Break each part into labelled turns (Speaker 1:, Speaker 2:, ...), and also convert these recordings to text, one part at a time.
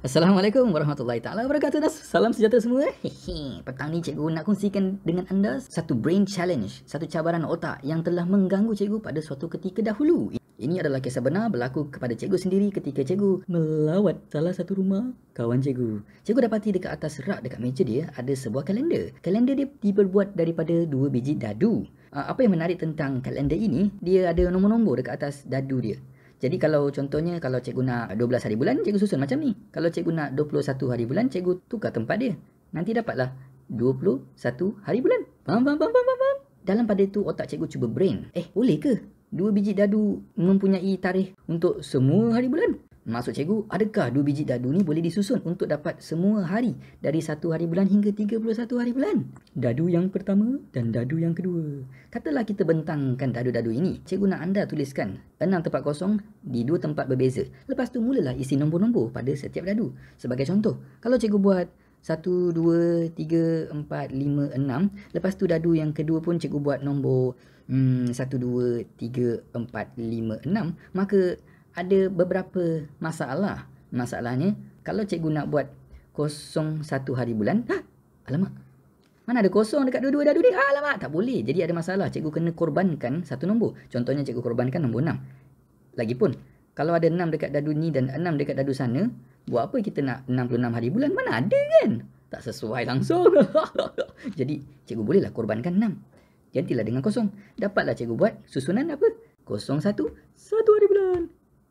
Speaker 1: Assalamualaikum warahmatullahi taala wabarakatuh. Salam sejahtera semua. Eh? Hehe. Petang ni cikgu nak kongsikan dengan anda satu brain challenge, satu cabaran otak yang telah mengganggu cikgu pada suatu ketika dahulu. Ini adalah kisah benar berlaku kepada cikgu sendiri ketika cikgu melawat salah satu rumah kawan cikgu. Cikgu dapati dekat atas rak dekat meja dia ada sebuah kalender. Kalender dia diperbuat daripada dua biji dadu. Ah, apa yang menarik tentang kalender ini, dia ada nombor-nombor dekat atas dadu dia. Jadi kalau contohnya kalau cikgu nak 12 hari bulan cikgu susun macam ni. Kalau cikgu nak 21 hari bulan cikgu tukar tempat dia. Nanti dapatlah 21 hari bulan. Bam bam bam bam bam Dalam pada itu otak cikgu cuba brain. Eh boleh ke? Dua biji dadu mempunyai tarikh untuk semua hari bulan? Maksud cikgu, adakah dua biji dadu ni boleh disusun untuk dapat semua hari dari satu hari bulan hingga 31 hari bulan? Dadu yang pertama dan dadu yang kedua. Katalah kita bentangkan dadu-dadu ini. Cikgu nak anda tuliskan enam tempat kosong di dua tempat berbeza. Lepas tu mulalah isi nombor-nombor pada setiap dadu. Sebagai contoh, kalau cikgu buat satu dua tiga empat lima enam, Lepas tu dadu yang kedua pun cikgu buat nombor hmm, 1, 2, 3, 4, 5, 6 Maka ada beberapa masalah. Masalahnya, kalau cikgu nak buat kosong satu hari bulan, Hah? alamak, mana ada kosong dekat dua-dua dadu ni? Alamak, tak boleh. Jadi ada masalah. Cikgu kena korbankan satu nombor. Contohnya, cikgu korbankan nombor enam. Lagipun, kalau ada enam dekat dadu ni dan enam dekat dadu sana, buat apa kita nak enam puluh enam hari bulan? Mana ada kan? Tak sesuai langsung. Jadi, cikgu bolehlah korbankan enam. Gantilah dengan kosong. Dapatlah cikgu buat susunan apa? Kosong satu, satu hari bulan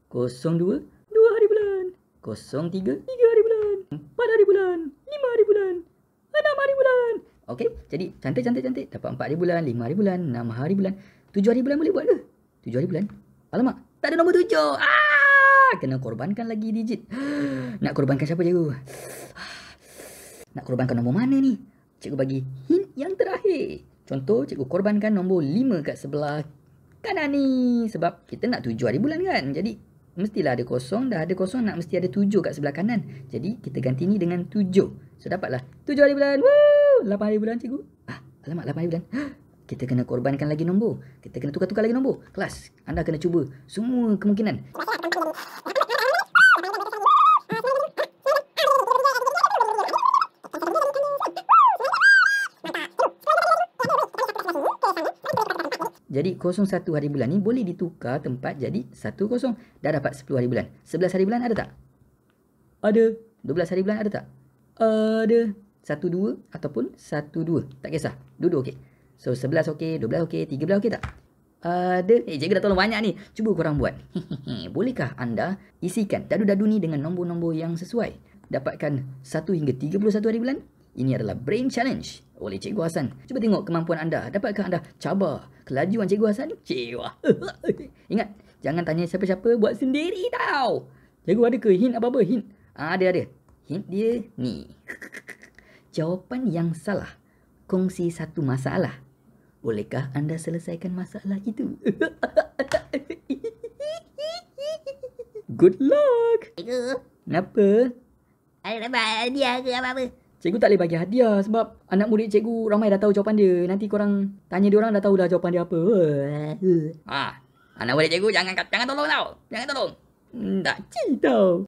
Speaker 1: kosong dua dua hari bulan kosong tiga tiga hari bulan empat hari bulan lima hari bulan enam hari bulan Okey, jadi cantik cantik cantik dapat empat hari bulan lima hari bulan enam hari bulan tujuh hari bulan boleh buat ke 7 hari bulan alamak tak ada nombor tujuh ah kena korbankan lagi digit nak korbankan siapa cikgu nak korbankan nombor mana ni cikgu bagi hint yang terakhir contoh cikgu korbankan nombor lima kat sebelah kanan ni sebab kita nak tujuh hari bulan kan jadi mestilah ada kosong. Dah ada kosong, nak mesti ada tujuh kat sebelah kanan. Jadi, kita ganti ni dengan tujuh. So, dapatlah. Tujuh hari bulan. Wuh! Lapan hari bulan, cikgu. Ah, alamak, lapan hari bulan. Kita kena korbankan lagi nombor. Kita kena tukar-tukar lagi nombor. Kelas, anda kena cuba semua kemungkinan. Kemungkinan. Jadi 01 hmm. hari bulan ni boleh ditukar tempat jadi 10. Dah dapat 10 hari bulan. 11 hari bulan ada tak? Ada. 12 hari bulan ada tak? Ada. 1, 2 ataupun 1, 2. Tak kisah. Dua, dua okey. So 11 okey, 12 okey, 13 okey tak? Ada. Eh, cikgu dah tolong banyak ni. Cuba korang buat. Bolehkah anda isikan dadu-dadu ni dengan nombor-nombor yang sesuai? Dapatkan 1 hingga 31 hari bulan ini adalah Brain Challenge oleh Cikgu Hasan. Cuba tengok kemampuan anda. Dapatkah anda cabar kelajuan Cikgu Hasan? Cewa. Ingat, jangan tanya siapa-siapa buat sendiri tau. Cikgu ada ke hint apa-apa? Hint? Ah, ada, ada. Hint dia ni. Jawapan yang salah. Kongsi satu masalah. Bolehkah anda selesaikan masalah itu? Good luck! Cikgu. Kenapa? Ada apa dia? ke apa-apa? Cikgu tak boleh bagi hadiah sebab anak murid cikgu ramai dah tahu jawapan dia. Nanti korang tanya diorang dah tahu dah jawapan dia apa. Ah, anak murid cikgu jangan jangan tolong tau. Jangan tolong. Hmm, tak cinta.